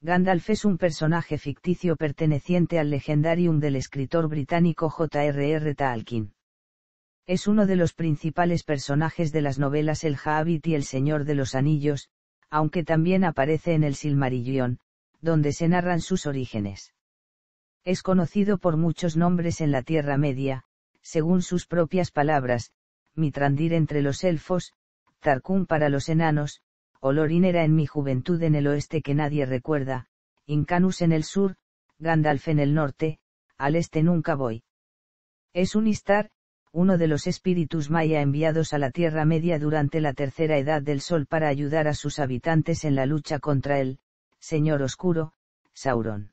Gandalf es un personaje ficticio perteneciente al legendarium del escritor británico J.R.R. Tolkien. Es uno de los principales personajes de las novelas El Hobbit y El Señor de los Anillos, aunque también aparece en El Silmarillion, donde se narran sus orígenes. Es conocido por muchos nombres en la Tierra Media, según sus propias palabras, Mitrandir entre los elfos, Tarkun para los enanos, Olorín era en mi juventud en el oeste que nadie recuerda, Incanus en el sur, Gandalf en el norte, al este nunca voy. Es un Istar, uno de los espíritus maya enviados a la Tierra Media durante la tercera edad del Sol para ayudar a sus habitantes en la lucha contra el, Señor Oscuro, Sauron.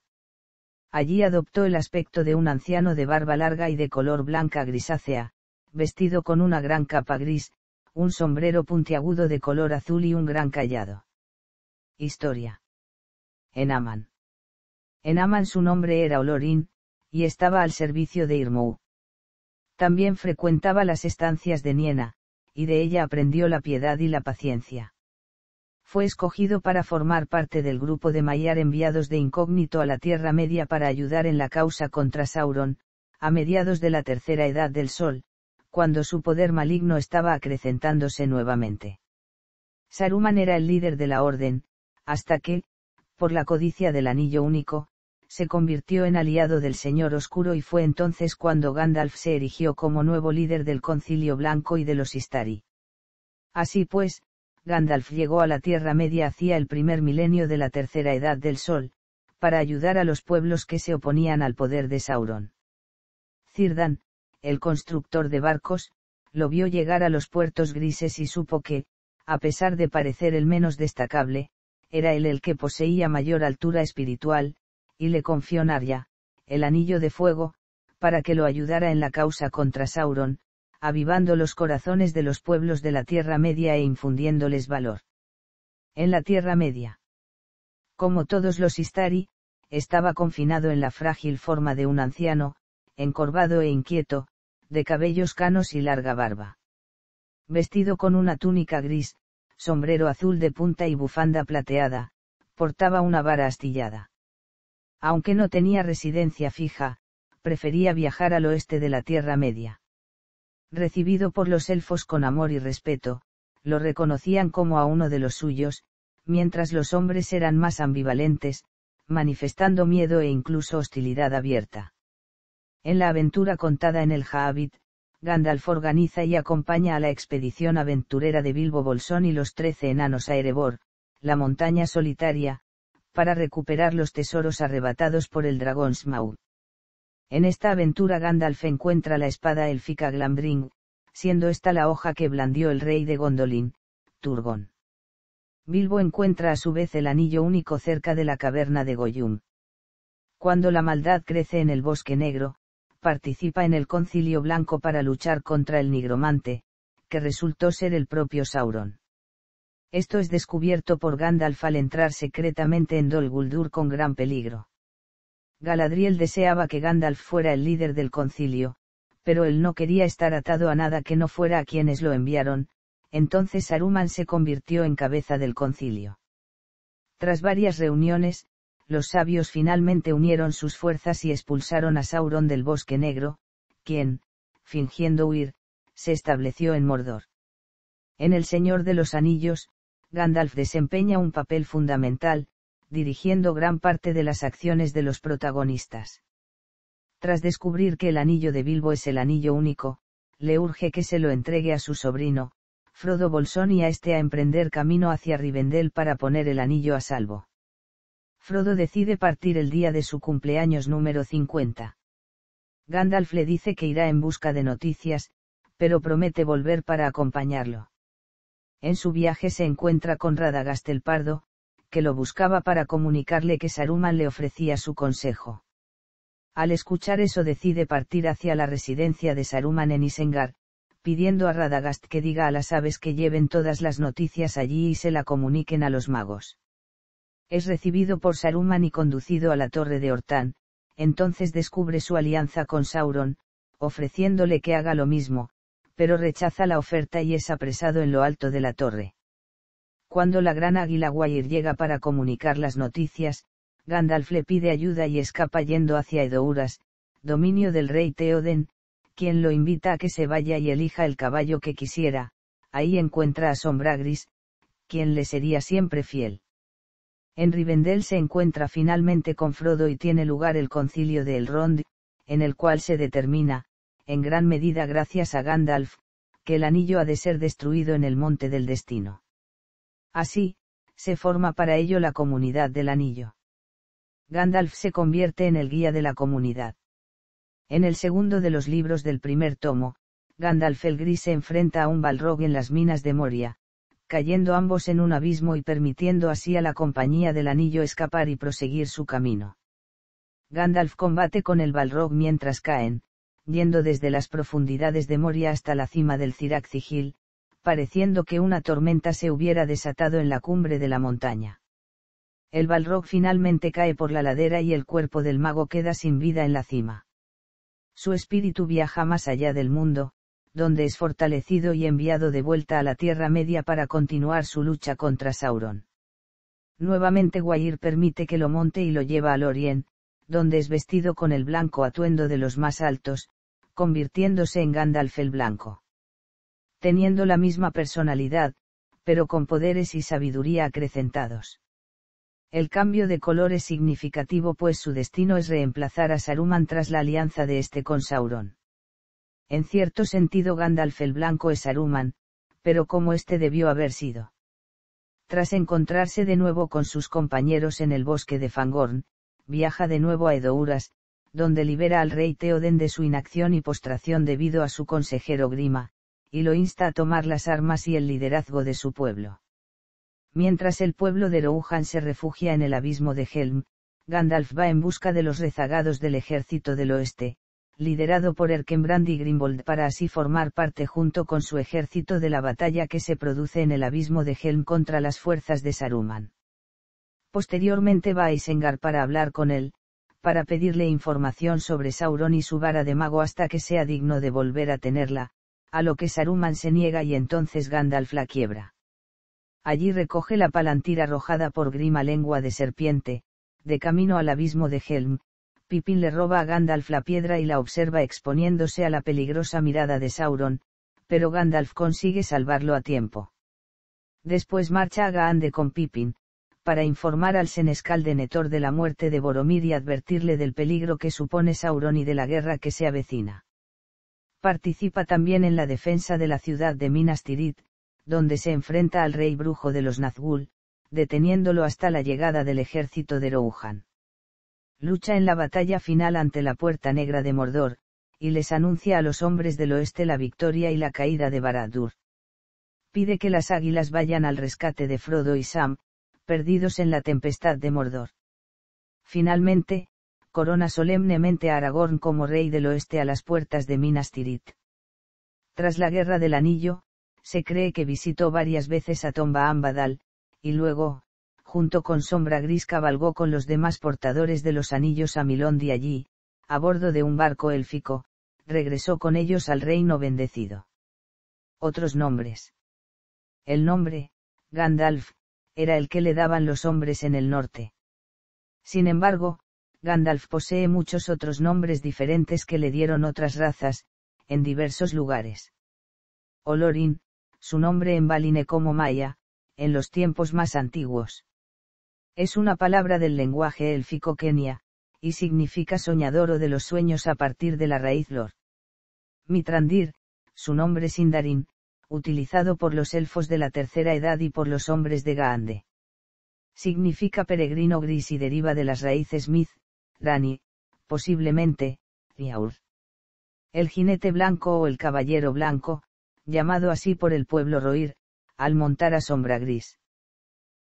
Allí adoptó el aspecto de un anciano de barba larga y de color blanca grisácea, vestido con una gran capa gris, un sombrero puntiagudo de color azul y un gran callado. Historia. En En aman su nombre era Olorín, y estaba al servicio de Irmou. También frecuentaba las estancias de Niena, y de ella aprendió la piedad y la paciencia. Fue escogido para formar parte del grupo de Mayar enviados de incógnito a la Tierra Media para ayudar en la causa contra Sauron, a mediados de la tercera edad del Sol, cuando su poder maligno estaba acrecentándose nuevamente. Saruman era el líder de la orden, hasta que, por la codicia del anillo único, se convirtió en aliado del Señor Oscuro y fue entonces cuando Gandalf se erigió como nuevo líder del Concilio Blanco y de los Istari. Así pues, Gandalf llegó a la Tierra Media hacia el primer milenio de la tercera edad del Sol, para ayudar a los pueblos que se oponían al poder de Sauron. Cirdan, el constructor de barcos, lo vio llegar a los puertos grises y supo que, a pesar de parecer el menos destacable, era él el que poseía mayor altura espiritual, y le confió Narya, el anillo de fuego, para que lo ayudara en la causa contra Sauron, avivando los corazones de los pueblos de la Tierra Media e infundiéndoles valor. En la Tierra Media. Como todos los Istari, estaba confinado en la frágil forma de un anciano, encorvado e inquieto, de cabellos canos y larga barba. Vestido con una túnica gris, sombrero azul de punta y bufanda plateada, portaba una vara astillada. Aunque no tenía residencia fija, prefería viajar al oeste de la Tierra Media. Recibido por los elfos con amor y respeto, lo reconocían como a uno de los suyos, mientras los hombres eran más ambivalentes, manifestando miedo e incluso hostilidad abierta. En la aventura contada en el Jaabit, Gandalf organiza y acompaña a la expedición aventurera de Bilbo Bolsón y los trece enanos a Erebor, la montaña solitaria, para recuperar los tesoros arrebatados por el dragón Smaug. En esta aventura Gandalf encuentra la espada élfica Glambring, siendo esta la hoja que blandió el rey de Gondolin, Turgon. Bilbo encuentra a su vez el anillo único cerca de la caverna de Goyum. Cuando la maldad crece en el bosque negro, participa en el concilio blanco para luchar contra el nigromante, que resultó ser el propio Sauron. Esto es descubierto por Gandalf al entrar secretamente en Dol Guldur con gran peligro. Galadriel deseaba que Gandalf fuera el líder del concilio, pero él no quería estar atado a nada que no fuera a quienes lo enviaron, entonces Saruman se convirtió en cabeza del concilio. Tras varias reuniones, los sabios finalmente unieron sus fuerzas y expulsaron a Sauron del bosque negro, quien, fingiendo huir, se estableció en Mordor. En El Señor de los Anillos, Gandalf desempeña un papel fundamental, dirigiendo gran parte de las acciones de los protagonistas. Tras descubrir que el anillo de Bilbo es el anillo único, le urge que se lo entregue a su sobrino, Frodo Bolsón y a este a emprender camino hacia Rivendell para poner el anillo a salvo. Frodo decide partir el día de su cumpleaños número 50. Gandalf le dice que irá en busca de noticias, pero promete volver para acompañarlo. En su viaje se encuentra con Radagast el Pardo, que lo buscaba para comunicarle que Saruman le ofrecía su consejo. Al escuchar eso decide partir hacia la residencia de Saruman en Isengard, pidiendo a Radagast que diga a las aves que lleven todas las noticias allí y se la comuniquen a los magos es recibido por Saruman y conducido a la torre de Hortán, entonces descubre su alianza con Sauron, ofreciéndole que haga lo mismo, pero rechaza la oferta y es apresado en lo alto de la torre. Cuando la gran águila Guair llega para comunicar las noticias, Gandalf le pide ayuda y escapa yendo hacia Edouras, dominio del rey Teoden, quien lo invita a que se vaya y elija el caballo que quisiera, ahí encuentra a Sombragris, quien le sería siempre fiel. En Rivendell se encuentra finalmente con Frodo y tiene lugar el concilio de Elrond, en el cual se determina, en gran medida gracias a Gandalf, que el anillo ha de ser destruido en el monte del destino. Así, se forma para ello la comunidad del anillo. Gandalf se convierte en el guía de la comunidad. En el segundo de los libros del primer tomo, Gandalf el Gris se enfrenta a un Balrog en las minas de Moria, cayendo ambos en un abismo y permitiendo así a la compañía del anillo escapar y proseguir su camino. Gandalf combate con el Balrog mientras caen, yendo desde las profundidades de Moria hasta la cima del Ciraxigil, pareciendo que una tormenta se hubiera desatado en la cumbre de la montaña. El Balrog finalmente cae por la ladera y el cuerpo del mago queda sin vida en la cima. Su espíritu viaja más allá del mundo, donde es fortalecido y enviado de vuelta a la Tierra Media para continuar su lucha contra Sauron. Nuevamente Guair permite que lo monte y lo lleva al Orien, donde es vestido con el blanco atuendo de los más altos, convirtiéndose en Gandalf el Blanco. Teniendo la misma personalidad, pero con poderes y sabiduría acrecentados. El cambio de color es significativo pues su destino es reemplazar a Saruman tras la alianza de este con Sauron. En cierto sentido Gandalf el Blanco es Aruman, pero como este debió haber sido. Tras encontrarse de nuevo con sus compañeros en el bosque de Fangorn, viaja de nuevo a Edouras, donde libera al rey Teoden de su inacción y postración debido a su consejero Grima, y lo insta a tomar las armas y el liderazgo de su pueblo. Mientras el pueblo de Rohan se refugia en el abismo de Helm, Gandalf va en busca de los rezagados del ejército del oeste, liderado por Erkenbrand y Grimbold para así formar parte junto con su ejército de la batalla que se produce en el abismo de Helm contra las fuerzas de Saruman. Posteriormente va a Isengar para hablar con él, para pedirle información sobre Sauron y su vara de mago hasta que sea digno de volver a tenerla, a lo que Saruman se niega y entonces Gandalf la quiebra. Allí recoge la palantir arrojada por Grima lengua de serpiente, de camino al abismo de Helm, Pippin le roba a Gandalf la piedra y la observa exponiéndose a la peligrosa mirada de Sauron, pero Gandalf consigue salvarlo a tiempo. Después marcha a Gaande con Pippin, para informar al senescal de Netor de la muerte de Boromir y advertirle del peligro que supone Sauron y de la guerra que se avecina. Participa también en la defensa de la ciudad de Minas Tirith, donde se enfrenta al rey brujo de los Nazgûl, deteniéndolo hasta la llegada del ejército de Rohan lucha en la batalla final ante la Puerta Negra de Mordor, y les anuncia a los hombres del oeste la victoria y la caída de Barad-dûr. Pide que las águilas vayan al rescate de Frodo y Sam, perdidos en la tempestad de Mordor. Finalmente, corona solemnemente a Aragorn como rey del oeste a las puertas de Minas Tirith. Tras la Guerra del Anillo, se cree que visitó varias veces a Tomba Ambadal, y luego, junto con Sombra Gris cabalgó con los demás portadores de los anillos a Milón y allí, a bordo de un barco élfico, regresó con ellos al reino bendecido. Otros nombres. El nombre, Gandalf, era el que le daban los hombres en el norte. Sin embargo, Gandalf posee muchos otros nombres diferentes que le dieron otras razas, en diversos lugares. Olorin, su nombre en Baline como Maya, en los tiempos más antiguos. Es una palabra del lenguaje élfico kenia, y significa soñador o de los sueños a partir de la raíz lor. Mitrandir, su nombre Sindarin, utilizado por los elfos de la tercera edad y por los hombres de Gaande. Significa peregrino gris y deriva de las raíces Mith, Rani, posiblemente, Yaur. El jinete blanco o el caballero blanco, llamado así por el pueblo Roir, al montar a sombra gris.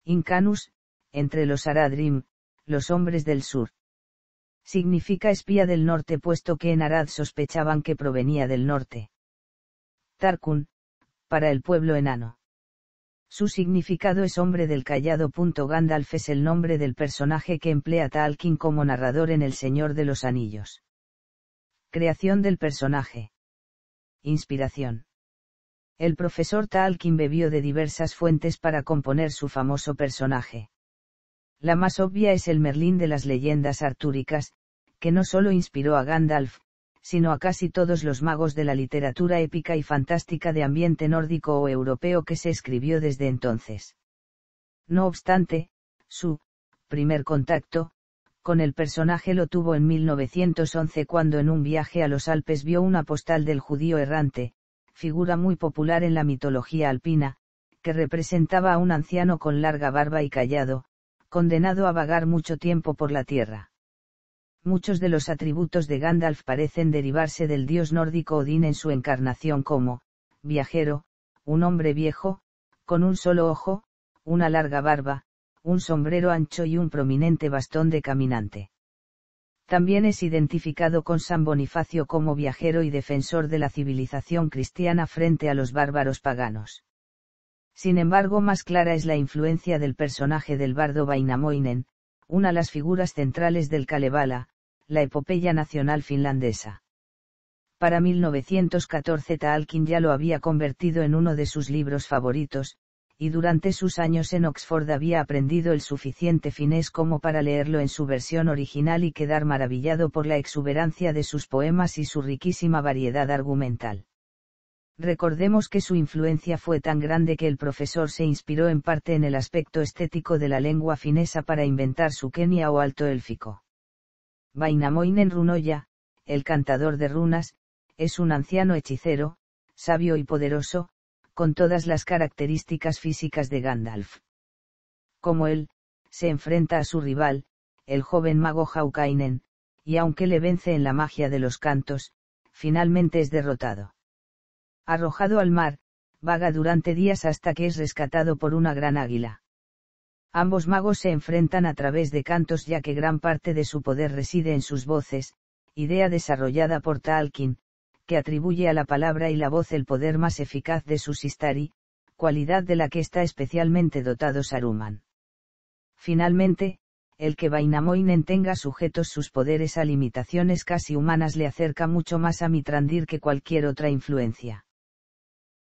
Incanus, entre los Aradrim, los hombres del sur. Significa espía del norte puesto que en Arad sospechaban que provenía del norte. Tarkun, para el pueblo enano. Su significado es hombre del callado. Gandalf es el nombre del personaje que emplea Talkin como narrador en El Señor de los Anillos. Creación del personaje. Inspiración. El profesor Talkin bebió de diversas fuentes para componer su famoso personaje. La más obvia es el Merlín de las leyendas artúricas, que no solo inspiró a Gandalf, sino a casi todos los magos de la literatura épica y fantástica de ambiente nórdico o europeo que se escribió desde entonces. No obstante, su primer contacto con el personaje lo tuvo en 1911 cuando en un viaje a los Alpes vio una postal del judío errante, figura muy popular en la mitología alpina, que representaba a un anciano con larga barba y callado, condenado a vagar mucho tiempo por la tierra. Muchos de los atributos de Gandalf parecen derivarse del dios nórdico Odín en su encarnación como, viajero, un hombre viejo, con un solo ojo, una larga barba, un sombrero ancho y un prominente bastón de caminante. También es identificado con San Bonifacio como viajero y defensor de la civilización cristiana frente a los bárbaros paganos. Sin embargo, más clara es la influencia del personaje del bardo Vainamoinen, una de las figuras centrales del Kalevala, la epopeya nacional finlandesa. Para 1914 Taalkin ya lo había convertido en uno de sus libros favoritos, y durante sus años en Oxford había aprendido el suficiente finés como para leerlo en su versión original y quedar maravillado por la exuberancia de sus poemas y su riquísima variedad argumental. Recordemos que su influencia fue tan grande que el profesor se inspiró en parte en el aspecto estético de la lengua finesa para inventar su Kenia o alto élfico. Vainamoinen Runoya, el cantador de runas, es un anciano hechicero, sabio y poderoso, con todas las características físicas de Gandalf. Como él, se enfrenta a su rival, el joven mago Haukainen, y aunque le vence en la magia de los cantos, finalmente es derrotado arrojado al mar, vaga durante días hasta que es rescatado por una gran águila. Ambos magos se enfrentan a través de cantos ya que gran parte de su poder reside en sus voces, idea desarrollada por Talkin, que atribuye a la palabra y la voz el poder más eficaz de sus Istari, cualidad de la que está especialmente dotado Saruman. Finalmente, el que Vainamoinen tenga sujetos sus poderes a limitaciones casi humanas le acerca mucho más a Mitrandir que cualquier otra influencia.